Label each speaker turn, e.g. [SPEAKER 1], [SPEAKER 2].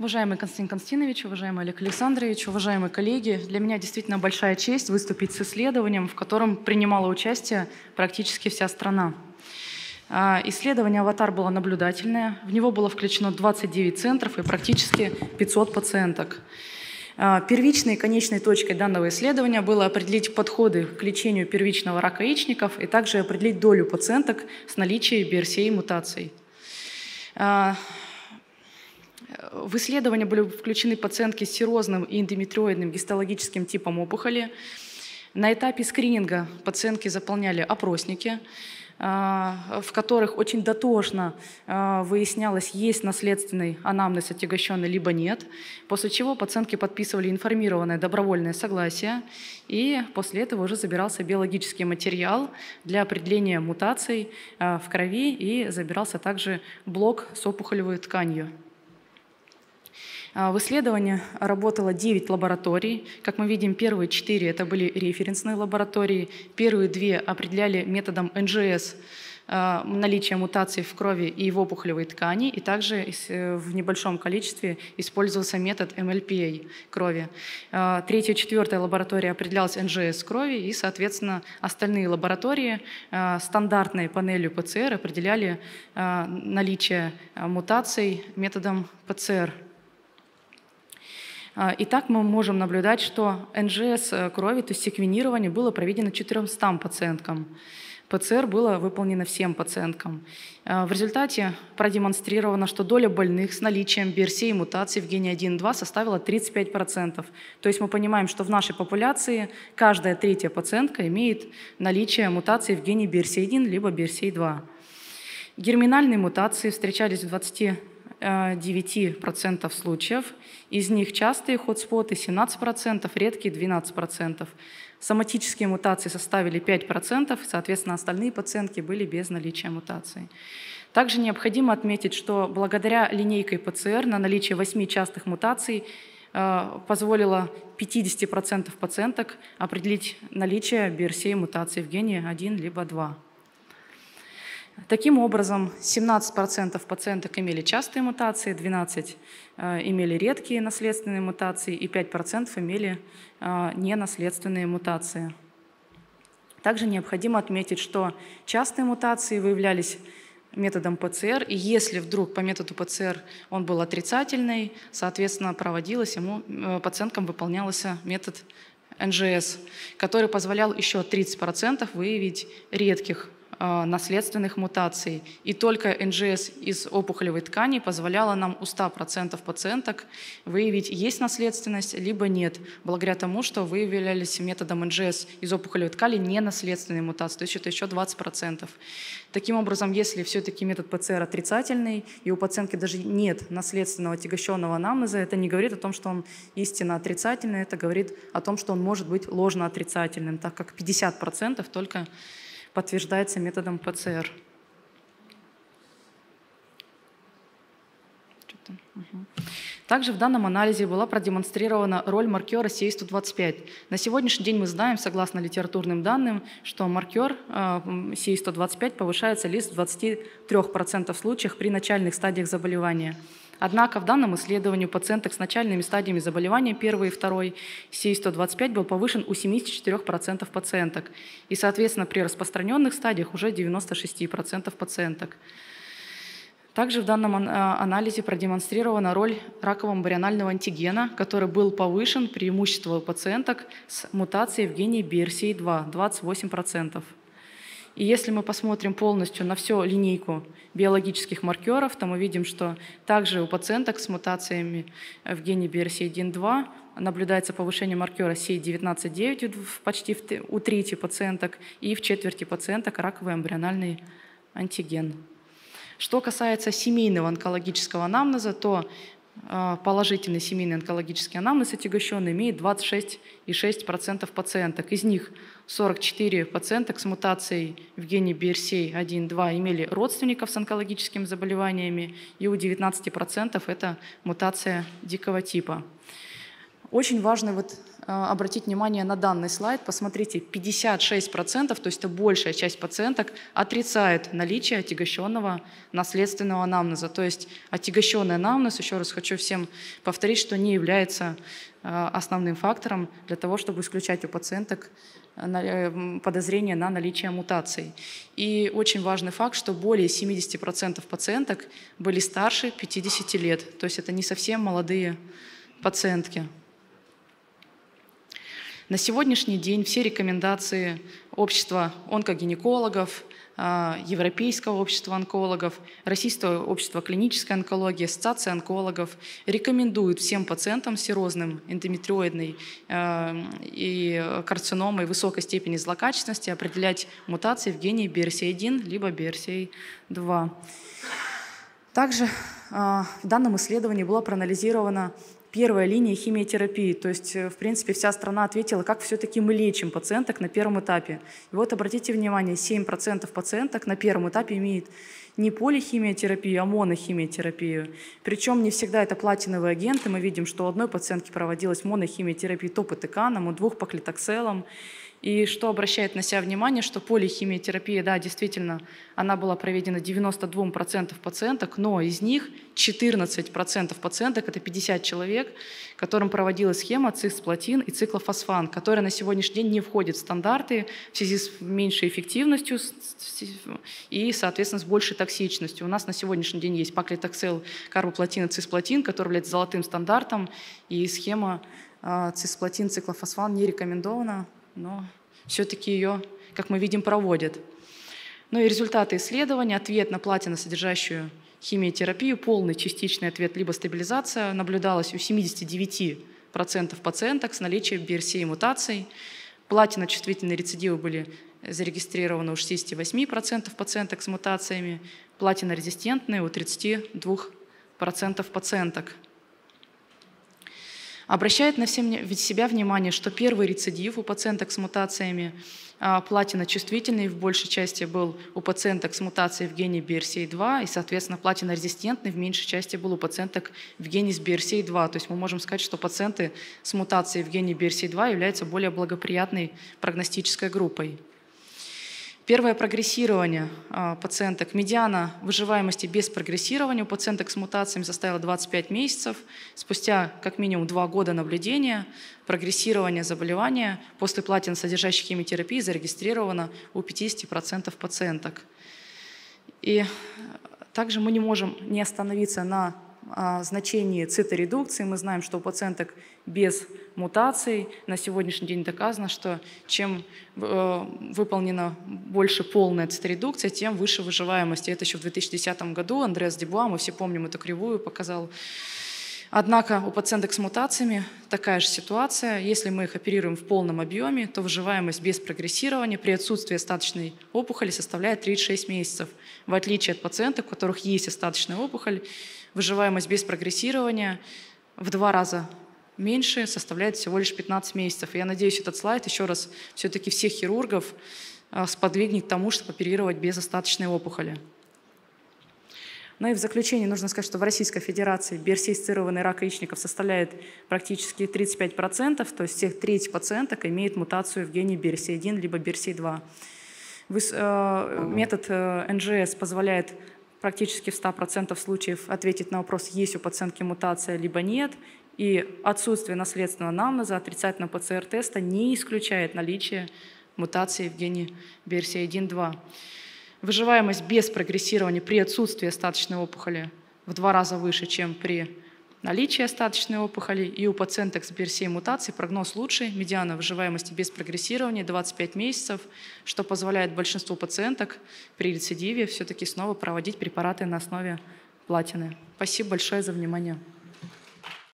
[SPEAKER 1] Уважаемый Константин Константинович, уважаемый Олег Александрович, уважаемые коллеги, для меня действительно большая честь выступить с исследованием, в котором принимала участие практически вся страна. А, исследование «Аватар» было наблюдательное. В него было включено 29 центров и практически 500 пациенток. А, первичной и конечной точкой данного исследования было определить подходы к лечению первичного рака яичников и также определить долю пациенток с наличием BRCA-мутаций. В исследование были включены пациентки с серозным и эндометриоидным гистологическим типом опухоли. На этапе скрининга пациентки заполняли опросники, э, в которых очень дотошно э, выяснялось, есть наследственный анамнез отягощенный, либо нет, после чего пациентки подписывали информированное добровольное согласие, и после этого уже забирался биологический материал для определения мутаций э, в крови и забирался также блок с опухолевой тканью. А, в исследовании работало 9 лабораторий. Как мы видим, первые 4 это были референсные лаборатории, первые 2 определяли методом НГС а, наличие мутаций в крови и в опухолевой ткани, и также э, в небольшом количестве использовался метод MLPA а крови. Третья, четвертая лаборатория определялась НЖС крови, и, соответственно, остальные лаборатории стандартной панелью ПЦР определяли наличие мутаций методом ПЦР. А, Итак, мы можем наблюдать, что НЖС э, крови, то есть секвенирование, было проведено 400 пациенткам. ПЦР было выполнено всем пациенткам. А, в результате продемонстрировано, что доля больных с наличием BRCA и мутаций в гене 1.2 составила 35%. То есть мы понимаем, что в нашей популяции каждая третья пациентка имеет наличие мутации в гене BRCA1 либо BRCA2. Герминальные мутации встречались в 20 9% случаев. Из них частые хотспоты 17%, редкие 12%. Соматические мутации составили 5%, соответственно, остальные пациентки были без наличия мутации. Также необходимо отметить, что благодаря линейке ПЦР на наличие 8 частых мутаций э, позволило 50% пациенток определить наличие BRCA мутации в гене 1 либо 2. Таким образом, 17% пациенток имели частые мутации, 12% э, имели редкие наследственные мутации и 5% имели э, ненаследственные мутации. Также необходимо отметить, что частые мутации выявлялись методом ПЦР, и если вдруг по методу ПЦР он был отрицательный, соответственно, проводилось ему, э, пациенткам выполнялся метод НЖС, который позволял еще 30% выявить редких Э, наследственных мутаций. И только НЖС из опухолевой ткани позволяла нам у 100% пациенток выявить, есть наследственность, либо нет, благодаря тому, что выявлялись методом НЖС из опухолевой ткани не наследственные мутации, то есть это еще 20%. Таким образом, если все-таки метод ПЦР отрицательный, и у пациентки даже нет наследственного отягощенного анамнеза, это не говорит о том, что он истинно отрицательный, это говорит о том, что он может быть ложно отрицательным, так как 50% только подтверждается методом ПЦР. Также в данном анализе была продемонстрирована роль маркера CA125. На сегодняшний день мы знаем, согласно литературным данным, что маркер CA125 э, повышается лишь в 23% случаев при начальных стадиях заболевания. Однако в данном исследовании у пациенток с начальными стадиями заболевания 1 и 2 СИ-125 был повышен у 74% пациенток и, соответственно, при распространенных стадиях уже 96% пациенток. Также в данном э, анализе продемонстрирована роль ракового барионального антигена, который был повышен преимущество у пациенток с мутацией в гене BRCA2 – 28%. И если мы посмотрим полностью на всю линейку биологических маркеров, то мы видим, что также у пациенток с мутациями в гене BRCA1-2 наблюдается повышение маркера CA19-9 почти у трети пациенток и в четверти пациенток раковый эмбриональный антиген. Что касается семейного онкологического анамнеза, то а, положительный семейный онкологический анамнез отягощенный имеет 26,6% пациенток. Из них 44 пациенток с мутацией в гене BRCA1-2 имели родственников с онкологическими заболеваниями, и у 19% это мутация дикого типа. Очень важно вот э, обратить внимание на данный слайд. Посмотрите, 56%, то есть это большая часть пациенток, отрицает наличие отягощенного наследственного анамнеза. То есть отягощенный анамнез, еще раз хочу всем повторить, что не является э, основным фактором для того, чтобы исключать у пациенток э, подозрение на наличие мутаций. И очень важный факт, что более 70% пациенток были старше 50 лет, то есть это не совсем молодые пациентки. На сегодняшний день все рекомендации общества онкогинекологов, а, Европейского общества онкологов, Российского общества клинической онкологии, Ассоциации онкологов рекомендуют всем пациентам серозным эндометриоидной а, и карциномой высокой степени злокачественности определять мутации в гене BRCA1 либо BRCA2. Также а, в данном исследовании была проанализирована первая линия химиотерапии. То есть, э, в принципе, вся страна ответила, как все-таки мы лечим пациенток на первом этапе. И вот обратите внимание, 7% пациенток на первом этапе имеют не полихимиотерапию, а монохимиотерапию. Причем не всегда это платиновые агенты. Мы видим, что у одной пациентки проводилась монохимиотерапия топотеканом, у двух поклитокселом. И что обращает на себя внимание, что полихимиотерапия, да, действительно, она была проведена 92% пациенток, но из них 14% пациенток, это 50 человек, которым проводилась схема цисплатин и циклофосфан, которая на сегодняшний день не входит в стандарты в связи с меньшей эффективностью и, соответственно, с большей токсичностью. У нас на сегодняшний день есть паклитоксел, карбоплатин и цисплатин, который является золотым стандартом, и схема а, цисплатин, циклофосфан не рекомендована но все-таки ее, как мы видим, проводят. Ну и результаты исследования, ответ на содержащую химиотерапию, полный частичный ответ либо стабилизация наблюдалась у 79% пациенток с наличием BRCA мутаций. Платиночувствительные рецидивы были зарегистрированы у 68% пациенток с мутациями, резистентные у 32% пациенток. Обращает на себя внимание, что первый рецидив у пациенток с мутациями а, платиночувствительный в большей части был у пациенток с мутацией в гене BRCA2, и, соответственно, платинорезистентный в меньшей части был у пациенток в гене с BRCA2. То есть мы можем сказать, что пациенты с мутацией в гене BRCA2 являются более благоприятной прогностической группой. Первое – прогрессирование а, пациенток. Медиана выживаемости без прогрессирования у пациенток с мутациями составила 25 месяцев. Спустя как минимум 2 года наблюдения прогрессирование заболевания после платин, содержащей химиотерапии, зарегистрировано у 50% пациенток. И также мы не можем не остановиться на а, значении циторедукции. Мы знаем, что у пациенток без мутаций на сегодняшний день доказано, что чем э, выполнена больше полная циторедукция, тем выше выживаемость. И это еще в 2010 году Андреас Дебуа, мы все помним эту кривую, показал Однако у пациенток с мутациями такая же ситуация. Если мы их оперируем в полном объеме, то выживаемость без прогрессирования при отсутствии остаточной опухоли составляет 36 месяцев, в отличие от пациенток, у которых есть остаточная опухоль, Выживаемость без прогрессирования в два раза меньше, составляет всего лишь 15 месяцев. И я надеюсь, этот слайд еще раз все-таки всех хирургов э, сподвигнет к тому, чтобы оперировать без остаточной опухоли. Ну и в заключение нужно сказать, что в Российской Федерации берсеицированный рак яичников составляет практически 35%, то есть всех треть пациенток имеет мутацию в гене берсей 1 либо берсей 2 э, Метод э, НГС позволяет практически в 100% случаев ответить на вопрос, есть у пациентки мутация, либо нет. И отсутствие наследственного анамнеза отрицательного ПЦР-теста не исключает наличие мутации в гене brca 12 Выживаемость без прогрессирования при отсутствии остаточной опухоли в два раза выше, чем при Наличие остаточной опухоли и у пациенток с BRCA мутацией прогноз лучше, медиана выживаемости без прогрессирования 25 месяцев, что позволяет большинству пациенток при рецидиве все-таки снова проводить препараты на основе платины. Спасибо большое за внимание.